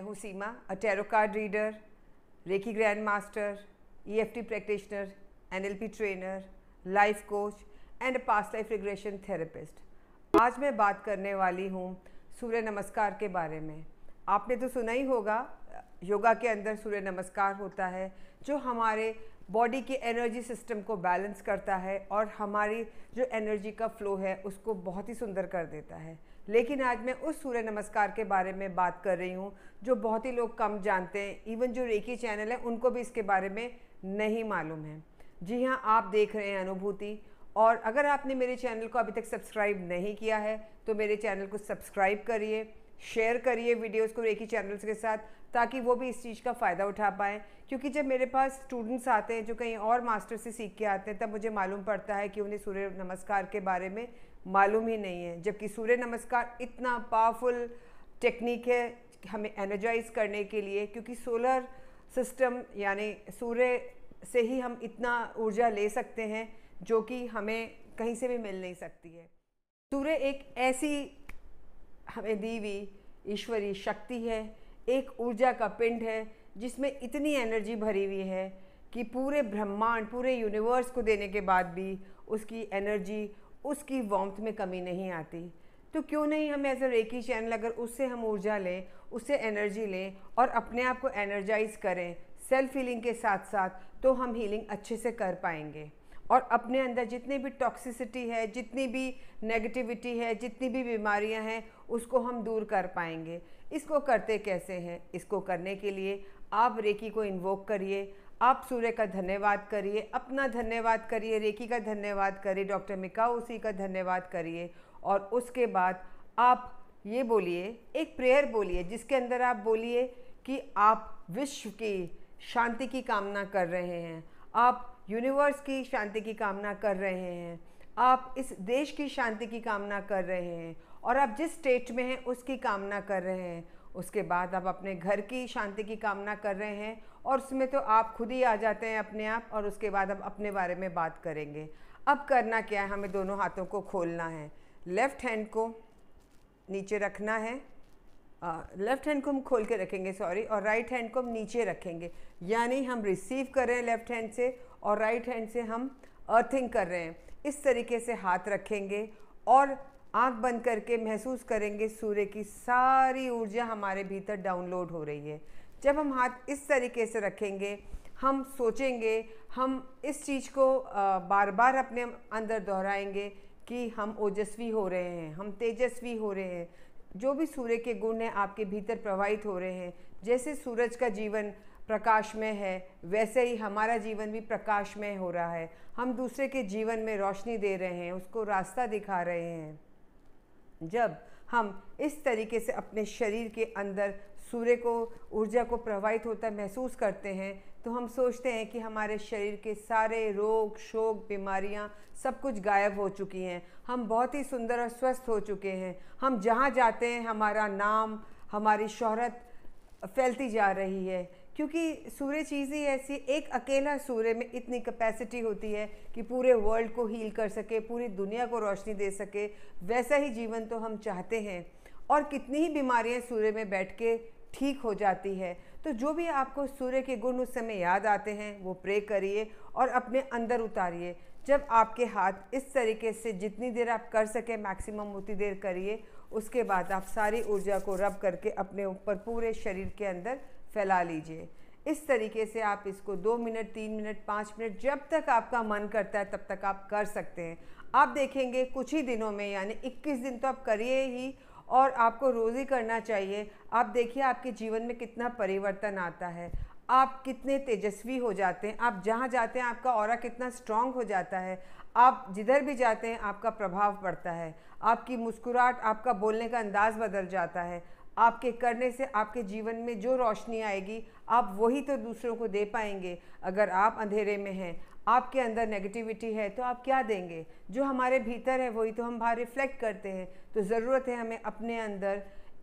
मैं हूँ Seema a tarot card reader reiki grand master T practitioner NLP trainer life coach and past life regression therapist आज मैं बात करने वाली हूँ सूर्य नमस्कार के बारे में आपने तो सुना ही होगा योगा के अंदर सूर्य नमस्कार होता है जो हमारे बॉडी के एनर्जी सिस्टम को बैलेंस करता है और हमारी जो एनर्जी का फ्लो है उसको बहुत ही सुंदर कर देता है लेकिन आज मैं उस सूर्य नमस्कार के बारे में बात कर रही हूँ जो बहुत ही लोग कम जानते हैं इवन जो रेकी चैनल है उनको भी इसके बारे में नहीं मालूम है जी हाँ आप देख रहे हैं अनुभूति और अगर आपने मेरे चैनल को अभी तक सब्सक्राइब नहीं किया है तो मेरे चैनल को सब्सक्राइब करिए शेयर करिए वीडियोस को रेकी चैनल्स के साथ ताकि वो भी इस चीज़ का फ़ायदा उठा पाएँ क्योंकि जब मेरे पास स्टूडेंट्स आते हैं जो कहीं और मास्टर से सीख के आते हैं तब मुझे मालूम पड़ता है कि उन्हें सूर्य नमस्कार के बारे में मालूम ही नहीं है जबकि सूर्य नमस्कार इतना पावरफुल टेक्निक है हमें एनर्जाइज करने के लिए क्योंकि सोलर सिस्टम यानी सूर्य से ही हम इतना ऊर्जा ले सकते हैं जो कि हमें कहीं से भी मिल नहीं सकती है सूर्य एक ऐसी हमें दी हुई ईश्वरीय शक्ति है एक ऊर्जा का पिंड है जिसमें इतनी एनर्जी भरी हुई है कि पूरे ब्रह्मांड पूरे यूनिवर्स को देने के बाद भी उसकी एनर्जी उसकी वॉम्थ में कमी नहीं आती तो क्यों नहीं हम एज अ रेकी चैनल अगर उससे हम ऊर्जा लें उससे एनर्जी लें और अपने आप को एनर्जाइज करें सेल्फ हीलिंग के साथ साथ तो हम हीलिंग अच्छे से कर पाएंगे और अपने अंदर जितनी भी टॉक्सिसिटी है जितनी भी नेगेटिविटी है जितनी भी बीमारियां हैं उसको हम दूर कर पाएंगे इसको करते कैसे हैं इसको करने के लिए आप रेकी को इन्वोक करिए आप सूर्य का धन्यवाद करिए अपना धन्यवाद करिए रेकी का धन्यवाद करिए डॉक्टर मिका उसी का धन्यवाद करिए और उसके बाद आप ये बोलिए एक प्रेयर बोलिए जिसके अंदर आप बोलिए कि आप विश्व की शांति की कामना कर रहे हैं आप यूनिवर्स की शांति की कामना कर रहे हैं आप इस देश की शांति की कामना कर रहे हैं और आप जिस स्टेट में हैं उसकी कामना कर रहे हैं उसके बाद आप अपने घर की शांति की कामना कर रहे हैं और उसमें तो आप खुद ही आ जाते हैं अपने आप और उसके बाद आप अपने बारे में बात करेंगे अब करना क्या है हमें दोनों हाथों को खोलना है लेफ़्ट हैंड को नीचे रखना है लेफ़्ट हैंड को हम खोल के रखेंगे सॉरी और राइट right हैंड को हम नीचे रखेंगे यानी हम रिसीव कर रहे हैं लेफ़्ट हैंड से और राइट हैंड से हम अर्थिंग कर रहे हैं इस तरीके से हाथ रखेंगे और आंख बंद करके महसूस करेंगे सूर्य की सारी ऊर्जा हमारे भीतर डाउनलोड हो रही है जब हम हाथ इस तरीके से रखेंगे हम सोचेंगे हम इस चीज़ को बार बार अपने अंदर दोहराएंगे कि हम ओजस्वी हो रहे हैं हम तेजस्वी हो रहे हैं जो भी सूर्य के गुण हैं आपके भीतर प्रवाहित हो रहे हैं जैसे सूरज का जीवन प्रकाश में है वैसे ही हमारा जीवन भी प्रकाश में हो रहा है हम दूसरे के जीवन में रोशनी दे रहे हैं उसको रास्ता दिखा रहे हैं जब हम इस तरीके से अपने शरीर के अंदर सूर्य को ऊर्जा को प्रवाहित होता महसूस करते हैं तो हम सोचते हैं कि हमारे शरीर के सारे रोग शोक बीमारियां सब कुछ गायब हो चुकी हैं हम बहुत ही सुंदर और स्वस्थ हो चुके हैं हम जहाँ जाते हैं हमारा नाम हमारी शोहरत फैलती जा रही है क्योंकि सूर्य चीज़ ही ऐसी एक अकेला सूर्य में इतनी कैपेसिटी होती है कि पूरे वर्ल्ड को हील कर सके पूरी दुनिया को रोशनी दे सके वैसा ही जीवन तो हम चाहते हैं और कितनी ही बीमारियां सूर्य में बैठ के ठीक हो जाती है तो जो भी आपको सूर्य के गुण उस समय याद आते हैं वो प्रे करिए और अपने अंदर उतारिए जब आपके हाथ इस तरीके से जितनी देर आप कर सकें मैक्सिमम उतनी देर करिए उसके बाद आप सारी ऊर्जा को रब करके अपने ऊपर पूरे शरीर के अंदर फैला लीजिए इस तरीके से आप इसको दो मिनट तीन मिनट पाँच मिनट जब तक आपका मन करता है तब तक आप कर सकते हैं आप देखेंगे कुछ ही दिनों में यानी 21 दिन तो आप करिए ही और आपको रोज़ ही करना चाहिए आप देखिए आपके जीवन में कितना परिवर्तन आता है आप कितने तेजस्वी हो जाते हैं आप जहाँ जाते हैं आपका और कितना स्ट्रांग हो जाता है आप जिधर भी जाते हैं आपका प्रभाव पड़ता है आपकी मुस्कुराहट आपका बोलने का अंदाज़ बदल जाता है आपके करने से आपके जीवन में जो रोशनी आएगी आप वही तो दूसरों को दे पाएंगे अगर आप अंधेरे में हैं आपके अंदर नेगेटिविटी है तो आप क्या देंगे जो हमारे भीतर है वही तो हम बाहर रिफ्लेक्ट करते हैं तो ज़रूरत है हमें अपने अंदर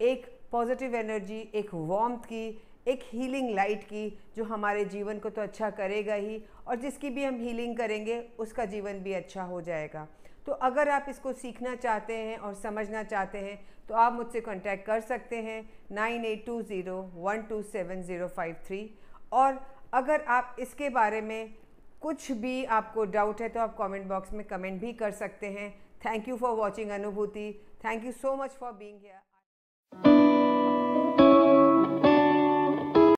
एक पॉजिटिव एनर्जी एक वार्म की एक हीलिंग लाइट की जो हमारे जीवन को तो अच्छा करेगा ही और जिसकी भी हम हीलिंग करेंगे उसका जीवन भी अच्छा हो जाएगा तो अगर आप इसको सीखना चाहते हैं और समझना चाहते हैं तो आप मुझसे कांटेक्ट कर सकते हैं nine eight two zero one two seven zero five three और अगर आप इसके बारे में कुछ भी आपको डाउट है तो आप कमेंट बॉक्स में कमेंट भी कर सकते हैं thank you for watching Anubhuti thank you so much for being hair